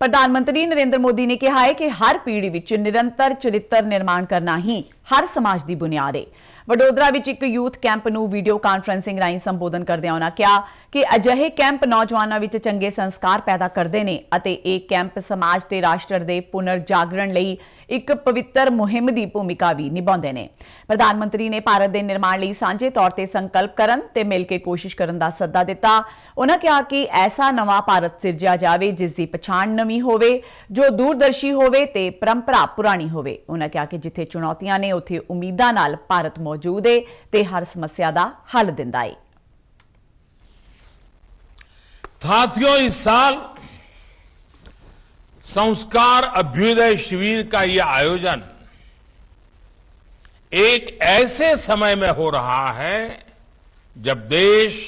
ਪ੍ਰਧਾਨ ਮੰਤਰੀ ਨਰਿੰਦਰ ਮੋਦੀ ਨੇ ਕਿਹਾ ਹੈ ਕਿ ਹਰ ਪੀੜ੍ਹੀ ਵਿੱਚ ਨਿਰੰਤਰ ਚਰਿੱਤਰ ਨਿਰਮਾਣ ਕਰਨਾ ਹੀ ਹਰ ਸਮਾਜ ਦੀ ਬੁਨਿਆਦ ਹੈ ਵਡੋਦਰਾ ਵਿੱਚ ਇੱਕ ਯੂਥ ਕੈਂਪ ਨੂੰ ਵੀਡੀਓ ਕਾਨਫਰੈਂਸਿੰਗ ਰਾਹੀਂ ਸੰਬੋਧਨ ਕਰਦਿਆਂ ਉਹਨਾਂ ਕਿਹਾ ਕਿ ਅਜਿਹੇ ਕੈਂਪ ਨੌਜਵਾਨਾਂ ਵਿੱਚ ਚੰਗੇ ਸੰਸਕਾਰ ਪੈਦਾ ਕਰਦੇ ਨੇ ਅਤੇ ਇਹ ਕੈਂਪ ਸਮਾਜ ਤੇ ਰਾਸ਼ਟਰ ਦੇ ਪੁਨਰ ਜਾਗਰਣ ਲਈ ਇੱਕ ਪਵਿੱਤਰ ਮੁਹਿੰਮ ਦੀ ਭੂਮਿਕਾ ਵੀ ਨਿਭਾਉਂਦੇ ਨੇ ਪ੍ਰਧਾਨ ਮੰਤਰੀ ਨੇ ਭਾਰਤ ਦੇ ਨਿਰਮਾਣ ਲਈ ਸਾਂਝੇ ਤੌਰ ਤੇ ਸੰਕਲਪ ਕਰਨ ਤੇ ਮਿਲ ਕੇ ਕੋਸ਼ਿਸ਼ ਕਰਨ ਦਾ ਸੱਦਾ ਦਿੱਤਾ ਉਹਨਾਂ ਕਿਹਾ ਕਿ ਐਸਾ ਨਵਾਂ ਭਾਰਤ ਸਿਰਜਿਆ ਜਾਵੇ ਜਿਸ ਦੀ ਪਛਾਣ ਨਵੀਂ ਹੋਵੇ ਜੋ ਦੂਰਦਰਸ਼ੀ ਹੋਵੇ ਤੇ ਪਰੰਪਰਾ ਪੁਰਾਣੀ ਹੋਵੇ ਉਹਨਾਂ ਕਿਹਾ ਕਿ ਜਿੱਥੇ ਚੁਣੌਤੀਆਂ ਨੇ ਉੱਥੇ ਉਮੀਦਾਂ ਨਾਲ ਭਾਰਤ मौजूद है ਤੇ हर समस्या का हल दिता है साथियों इस साल संस्कार अभ्युदय शिविर का यह आयोजन एक ऐसे समय में हो रहा है जब देश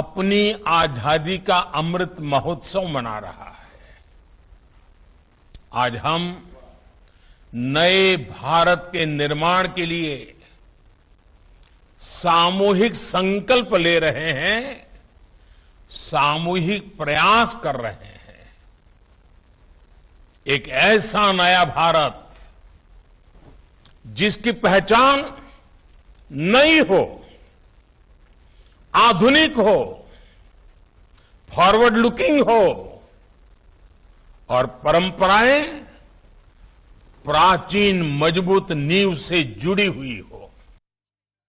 अपनी आजादी का अमृत महोत्सव मना रहा है आज हम नए भारत के निर्माण के लिए सामूहिक संकल्प ले रहे हैं सामूहिक प्रयास कर रहे हैं एक ऐसा नया भारत जिसकी पहचान नई हो आधुनिक हो फॉरवर्ड लुकिंग हो और परंपराएं प्राचीन मजबूत नींव से जुड़ी हुई हो